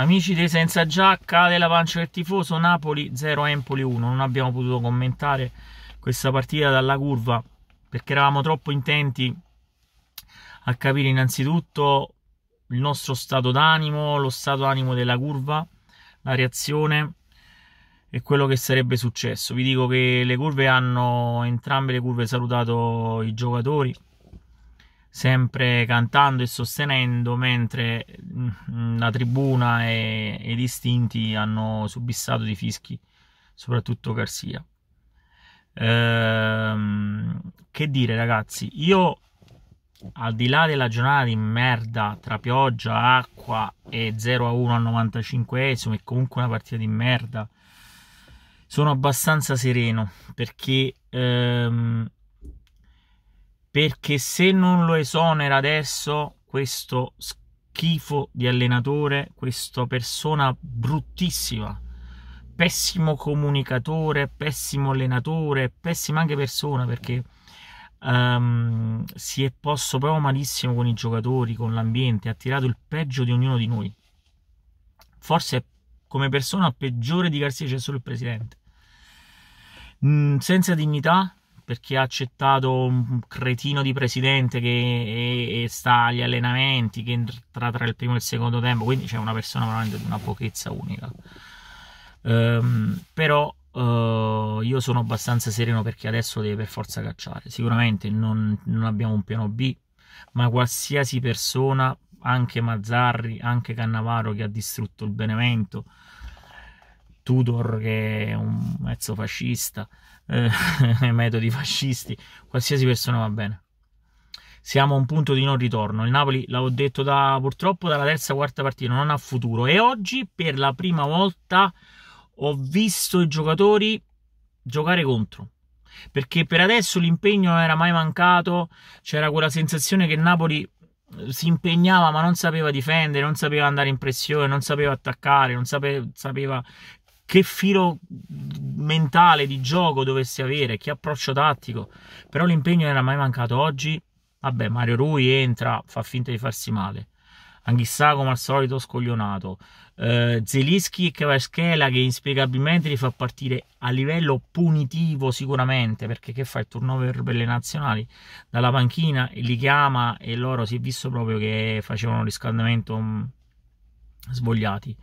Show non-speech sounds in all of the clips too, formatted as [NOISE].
Amici dei Senza Giacca, della pancia del tifoso, Napoli 0 Empoli 1. Non abbiamo potuto commentare questa partita dalla curva perché eravamo troppo intenti a capire innanzitutto il nostro stato d'animo, lo stato d'animo della curva, la reazione e quello che sarebbe successo. Vi dico che le curve hanno entrambe le curve salutato i giocatori sempre cantando e sostenendo, mentre mm, la tribuna e, ed istinti hanno subissato di fischi, soprattutto Garcia. Ehm, che dire, ragazzi, io al di là della giornata di merda tra pioggia, acqua e 0 a 1 al 95esimo, e comunque una partita di merda, sono abbastanza sereno perché. Ehm, perché se non lo esonera adesso questo schifo di allenatore, questa persona bruttissima, pessimo comunicatore, pessimo allenatore, pessima anche persona perché um, si è posto proprio malissimo con i giocatori, con l'ambiente, ha tirato il peggio di ognuno di noi. Forse come persona peggiore di Garcia c'è solo il presidente. Mm, senza dignità, perché ha accettato un cretino di presidente che e, e sta agli allenamenti, che entra tra il primo e il secondo tempo, quindi c'è una persona veramente di una pochezza unica. Um, però uh, io sono abbastanza sereno perché adesso deve per forza cacciare. Sicuramente non, non abbiamo un piano B, ma qualsiasi persona, anche Mazzarri, anche Cannavaro che ha distrutto il Benevento, Tudor che è un mezzo fascista, eh, [LAUGHS] metodi fascisti, qualsiasi persona va bene. Siamo a un punto di non ritorno. Il Napoli, l'ho detto da, purtroppo dalla terza quarta partita, non ha futuro. E oggi, per la prima volta, ho visto i giocatori giocare contro. Perché per adesso l'impegno non era mai mancato, c'era quella sensazione che il Napoli eh, si impegnava ma non sapeva difendere, non sapeva andare in pressione, non sapeva attaccare, non sapeva, sapeva che filo mentale di gioco dovessi avere, che approccio tattico, però l'impegno non era mai mancato oggi. Vabbè, Mario Rui entra, fa finta di farsi male. Anghissà come al solito scoglionato. Eh, Zelischi e Cavaschela che inspiegabilmente li fa partire a livello punitivo sicuramente perché che fa il turnover per le nazionali dalla panchina e li chiama e loro si è visto proprio che facevano riscaldamento mm, svogliati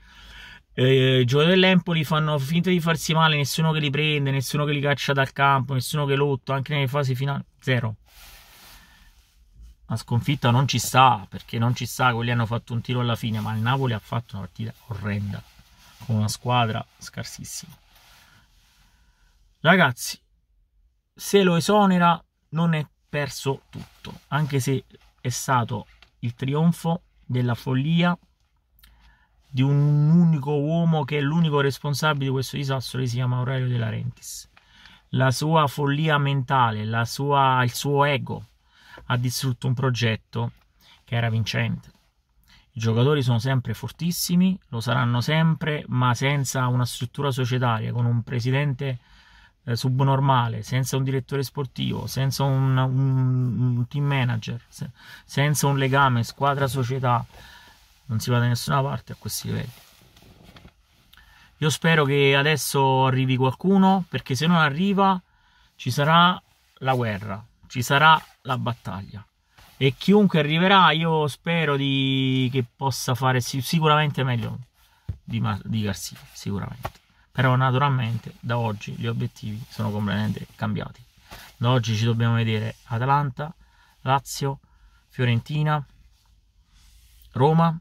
eh, i giocatori dell'Empoli fanno finta di farsi male, nessuno che li prende, nessuno che li caccia dal campo, nessuno che lotta, anche nelle fasi finali, zero. La sconfitta non ci sta, perché non ci sta, quelli hanno fatto un tiro alla fine, ma il Napoli ha fatto una partita orrenda, con una squadra scarsissima. Ragazzi, se lo esonera non è perso tutto, anche se è stato il trionfo della follia di un unico uomo che è l'unico responsabile di questo disastro che si chiama Aurelio De Laurentiis. La sua follia mentale, la sua, il suo ego ha distrutto un progetto che era vincente. I giocatori sono sempre fortissimi, lo saranno sempre, ma senza una struttura societaria, con un presidente eh, subnormale, senza un direttore sportivo, senza un, un, un team manager, se, senza un legame squadra-società, non si va da nessuna parte a questi livelli. Io spero che adesso arrivi qualcuno, perché se non arriva ci sarà la guerra, ci sarà la battaglia. E chiunque arriverà, io spero di... che possa fare sicuramente meglio di, di Garcia, sicuramente. Però naturalmente da oggi gli obiettivi sono completamente cambiati. Da oggi ci dobbiamo vedere Atalanta, Lazio, Fiorentina, Roma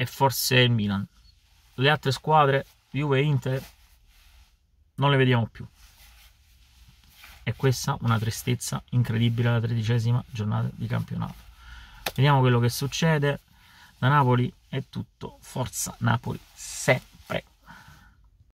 e forse il Milan. Le altre squadre, Juve e Inter, non le vediamo più. E questa una tristezza incredibile alla tredicesima giornata di campionato. Vediamo quello che succede. Da Napoli è tutto. Forza Napoli 7.